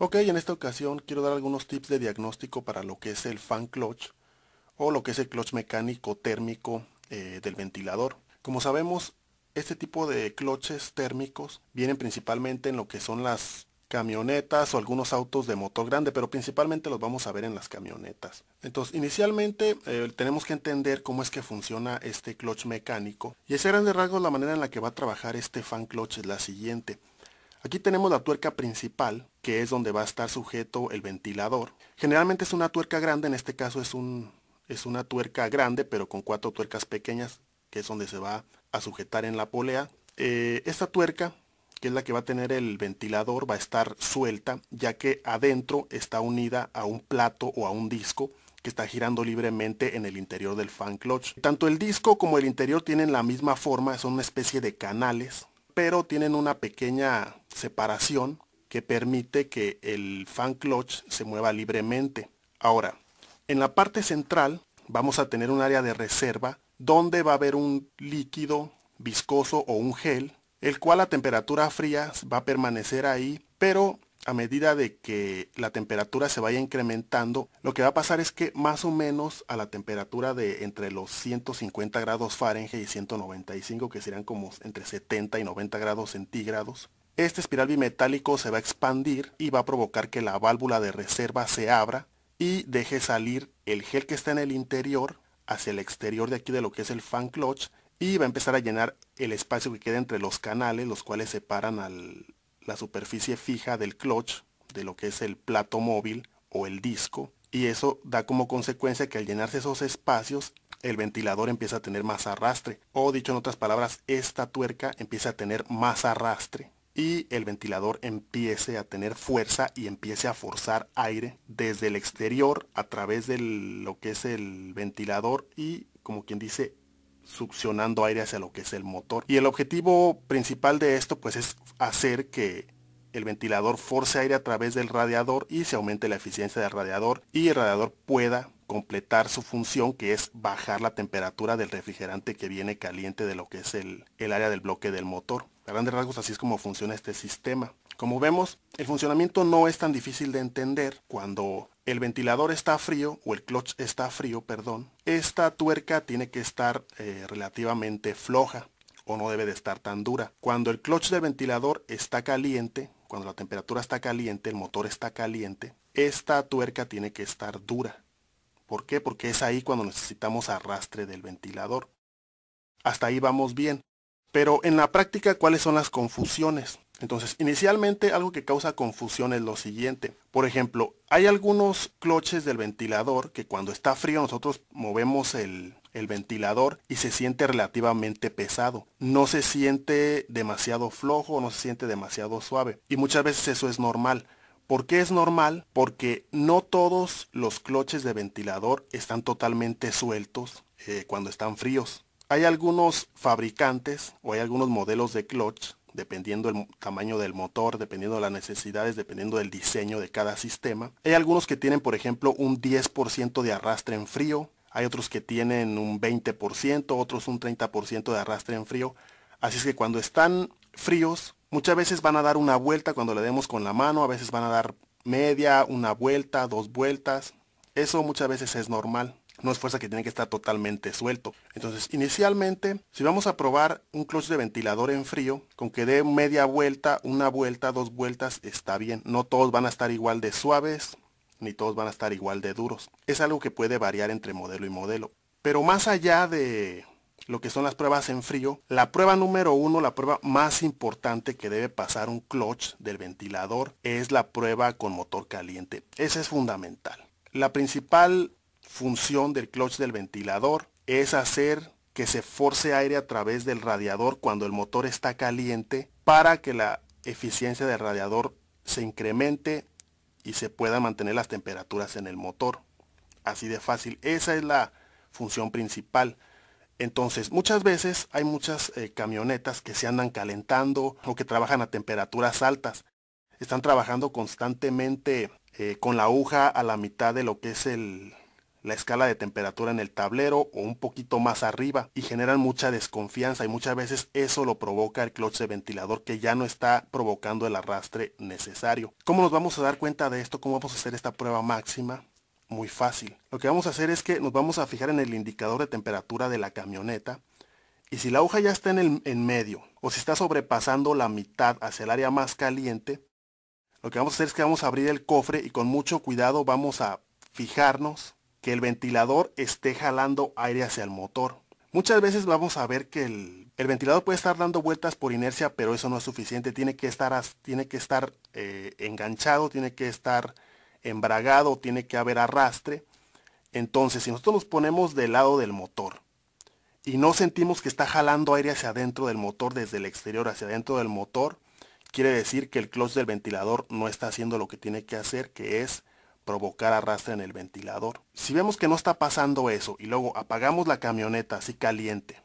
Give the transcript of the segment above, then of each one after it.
Ok, en esta ocasión quiero dar algunos tips de diagnóstico para lo que es el fan clutch o lo que es el clutch mecánico térmico eh, del ventilador. Como sabemos, este tipo de clutches térmicos vienen principalmente en lo que son las camionetas o algunos autos de motor grande, pero principalmente los vamos a ver en las camionetas. Entonces, inicialmente eh, tenemos que entender cómo es que funciona este clutch mecánico. Y ese grande rasgo, la manera en la que va a trabajar este fan clutch es la siguiente. Aquí tenemos la tuerca principal, que es donde va a estar sujeto el ventilador. Generalmente es una tuerca grande, en este caso es, un, es una tuerca grande, pero con cuatro tuercas pequeñas, que es donde se va a sujetar en la polea. Eh, esta tuerca, que es la que va a tener el ventilador, va a estar suelta, ya que adentro está unida a un plato o a un disco que está girando libremente en el interior del fan clutch. Tanto el disco como el interior tienen la misma forma, son una especie de canales, pero tienen una pequeña separación que permite que el fan clutch se mueva libremente. Ahora, en la parte central vamos a tener un área de reserva donde va a haber un líquido viscoso o un gel, el cual a temperatura fría va a permanecer ahí, pero a medida de que la temperatura se vaya incrementando, lo que va a pasar es que más o menos a la temperatura de entre los 150 grados Fahrenheit y 195, que serán como entre 70 y 90 grados centígrados, este espiral bimetálico se va a expandir y va a provocar que la válvula de reserva se abra y deje salir el gel que está en el interior hacia el exterior de aquí de lo que es el fan clutch y va a empezar a llenar el espacio que queda entre los canales, los cuales separan la superficie fija del clutch, de lo que es el plato móvil o el disco, y eso da como consecuencia que al llenarse esos espacios, el ventilador empieza a tener más arrastre, o dicho en otras palabras, esta tuerca empieza a tener más arrastre y el ventilador empiece a tener fuerza y empiece a forzar aire desde el exterior a través de lo que es el ventilador y como quien dice succionando aire hacia lo que es el motor. Y el objetivo principal de esto pues es hacer que el ventilador force aire a través del radiador y se aumente la eficiencia del radiador y el radiador pueda completar su función que es bajar la temperatura del refrigerante que viene caliente de lo que es el, el área del bloque del motor. A grandes rasgos así es como funciona este sistema. Como vemos, el funcionamiento no es tan difícil de entender cuando el ventilador está frío o el clutch está frío, perdón. Esta tuerca tiene que estar eh, relativamente floja o no debe de estar tan dura. Cuando el clutch del ventilador está caliente, cuando la temperatura está caliente, el motor está caliente, esta tuerca tiene que estar dura. ¿Por qué? Porque es ahí cuando necesitamos arrastre del ventilador. Hasta ahí vamos bien. Pero en la práctica, ¿cuáles son las confusiones? Entonces, inicialmente algo que causa confusión es lo siguiente. Por ejemplo, hay algunos cloches del ventilador que cuando está frío nosotros movemos el, ventilador y se siente relativamente pesado. No se siente demasiado flojo, no se siente demasiado suave. Y muchas veces eso es normal. ¿Por qué es normal? Porque no todos los cloches de ventilador están totalmente sueltos eh, cuando están fríos. Hay algunos fabricantes o hay algunos modelos de clutch, dependiendo el tamaño del motor, dependiendo de las necesidades, dependiendo del diseño de cada sistema. Hay algunos que tienen, por ejemplo, un 10% de arrastre en frío, hay otros que tienen un 20%, otros un 30% de arrastre en frío. Así es que cuando están fríos, muchas veces van a dar una vuelta cuando le demos con la mano, a veces van a dar media, una vuelta, dos vueltas. Eso muchas veces es normal no es fuerza que tiene que estar totalmente suelto. Entonces, inicialmente, si vamos a probar un clutch de ventilador en frío, con que dé media vuelta, una vuelta, dos vueltas, está bien. No todos van a estar igual de suaves, ni todos van a estar igual de duros. Es algo que puede variar entre modelo y modelo. Pero más allá de lo que son las pruebas en frío, la prueba número uno, la prueba más importante que debe pasar un clutch del ventilador es la prueba con motor caliente. Esa es fundamental. La principal función del clutch del ventilador es hacer que se force aire a través del radiador cuando el motor está caliente para que la eficiencia del radiador se incremente y se pueda mantener las temperaturas en el motor. Así de fácil. Esa es la función principal. Entonces, muchas veces hay muchas eh, camionetas que se andan calentando o que trabajan a temperaturas altas. Están trabajando constantemente eh, con la aguja a la mitad de lo que es el, la escala de temperatura en el tablero o un poquito más arriba y generan mucha desconfianza y muchas veces eso lo provoca el clutch de ventilador que ya no está provocando el arrastre necesario. ¿Cómo nos vamos a dar cuenta de esto? ¿Cómo vamos a hacer esta prueba máxima? Muy fácil. Lo que vamos a hacer es que nos vamos a fijar en el indicador de temperatura de la camioneta y si la hoja ya está en, el, en medio o si está sobrepasando la mitad hacia el área más caliente, lo que vamos a hacer es que vamos a abrir el cofre y con mucho cuidado vamos a fijarnos el ventilador esté jalando aire hacia el motor. Muchas veces vamos a ver que el, ventilador puede estar dando vueltas por inercia, pero eso no es suficiente. Tiene que estar, tiene que estar eh, enganchado, tiene que estar embragado, tiene que haber arrastre. Entonces, si nosotros nos ponemos del lado del motor y no sentimos que está jalando aire hacia adentro del motor, desde el exterior hacia adentro del motor, quiere decir que el clutch del ventilador no está haciendo lo que tiene que hacer, que es provocar arrastre en el ventilador. Si vemos que no está pasando eso y luego apagamos la camioneta así caliente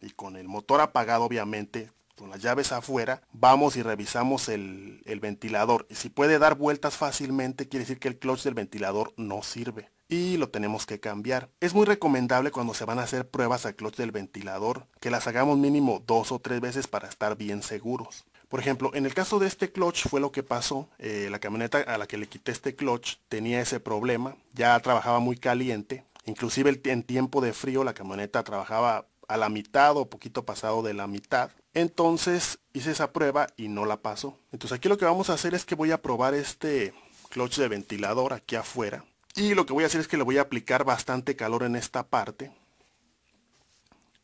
y con el motor apagado obviamente, con las llaves afuera, vamos y revisamos el, ventilador. Y si puede dar vueltas fácilmente, quiere decir que el clutch del ventilador no sirve y lo tenemos que cambiar. Es muy recomendable cuando se van a hacer pruebas al clutch del ventilador que las hagamos mínimo dos o tres veces para estar bien seguros. Por ejemplo, en el caso de este clutch fue lo que pasó. Eh, la camioneta a la que le quité este clutch tenía ese problema. Ya trabajaba muy caliente. Inclusive en tiempo de frío la camioneta trabajaba a la mitad o poquito pasado de la mitad. Entonces hice esa prueba y no la pasó. Entonces aquí lo que vamos a hacer es que voy a probar este clutch de ventilador aquí afuera. Y lo que voy a hacer es que le voy a aplicar bastante calor en esta parte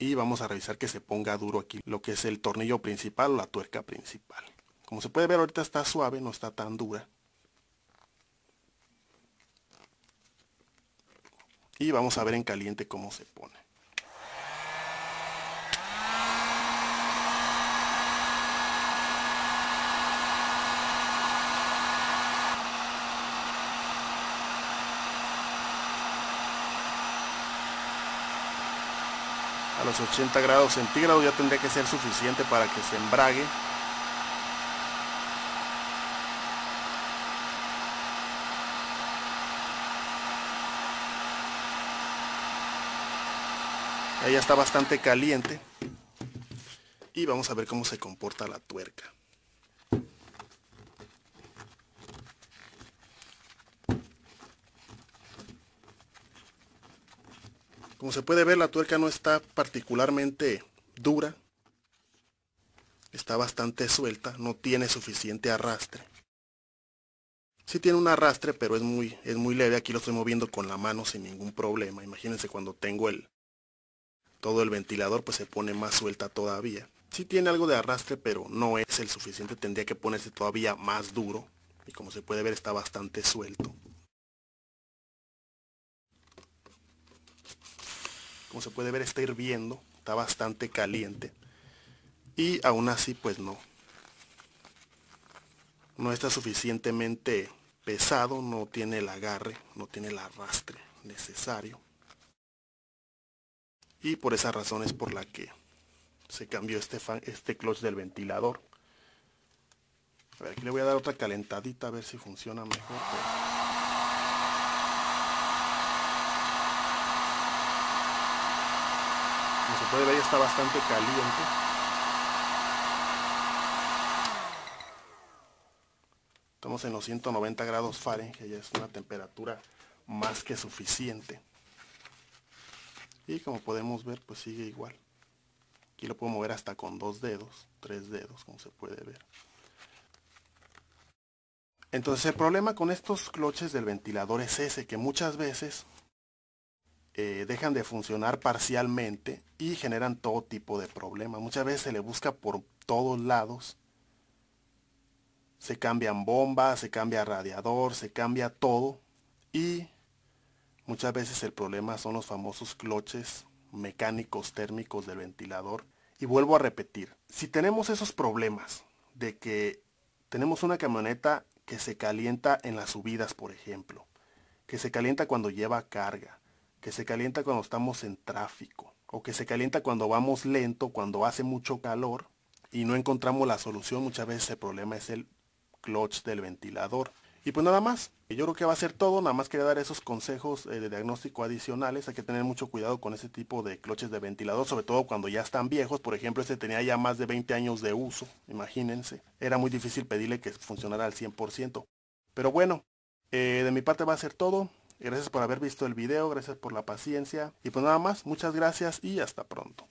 y vamos a revisar que se ponga duro aquí lo que es el tornillo principal o la tuerca principal. Como se puede ver ahorita está suave, no está tan dura. Y vamos a ver en caliente cómo se pone. a los 80 grados centígrados ya tendría que ser suficiente para que se embrague ya está bastante caliente y vamos a ver cómo se comporta la tuerca Como se puede ver, la tuerca no está particularmente dura. Está bastante suelta, no tiene suficiente arrastre. Sí tiene un arrastre, pero es muy, es muy leve. Aquí lo estoy moviendo con la mano sin ningún problema. Imagínense cuando tengo el todo el ventilador, pues se pone más suelta todavía. Si tiene algo de arrastre, pero no es el suficiente. Tendría que ponerse todavía más duro. Y como se puede ver, está bastante suelto. Como se puede ver está hirviendo, está bastante caliente. Y aún así pues no. No está suficientemente pesado, no tiene el agarre, no tiene el arrastre necesario. Y por esa razón es por la que se cambió este, fan, este clutch del ventilador. A ver, aquí le voy a dar otra calentadita a ver si funciona mejor. ya está bastante caliente. Estamos en los 190 grados Fahrenheit, ya es una temperatura más que suficiente. Y como podemos ver, pues sigue igual. Aquí lo puedo mover hasta con dos dedos, tres dedos, como se puede ver. Entonces el problema con estos cloches del ventilador es ese, que muchas veces eh, dejan de funcionar parcialmente y generan todo tipo de problemas. Muchas veces se le busca por todos lados. Se cambian bombas, se cambia radiador, se cambia todo. Y muchas veces el problema son los famosos cloches mecánicos térmicos del ventilador. Y vuelvo a repetir, si tenemos esos problemas de que tenemos una camioneta que se calienta en las subidas, por ejemplo, que se calienta cuando lleva carga, que se calienta cuando estamos en tráfico, o que se calienta cuando vamos lento, cuando hace mucho calor y no encontramos la solución, muchas veces el problema es el clutch del ventilador. Y pues nada más, yo creo que va a ser todo, nada más quería dar esos consejos eh, de diagnóstico adicionales, hay que tener mucho cuidado con ese tipo de cloches de ventilador, sobre todo cuando ya están viejos, por ejemplo este tenía ya más de 20 años de uso, imagínense, era muy difícil pedirle que funcionara al 100%. Pero bueno, eh, de mi parte va a ser todo, Gracias por haber visto el video, gracias por la paciencia y pues nada más, muchas gracias y hasta pronto.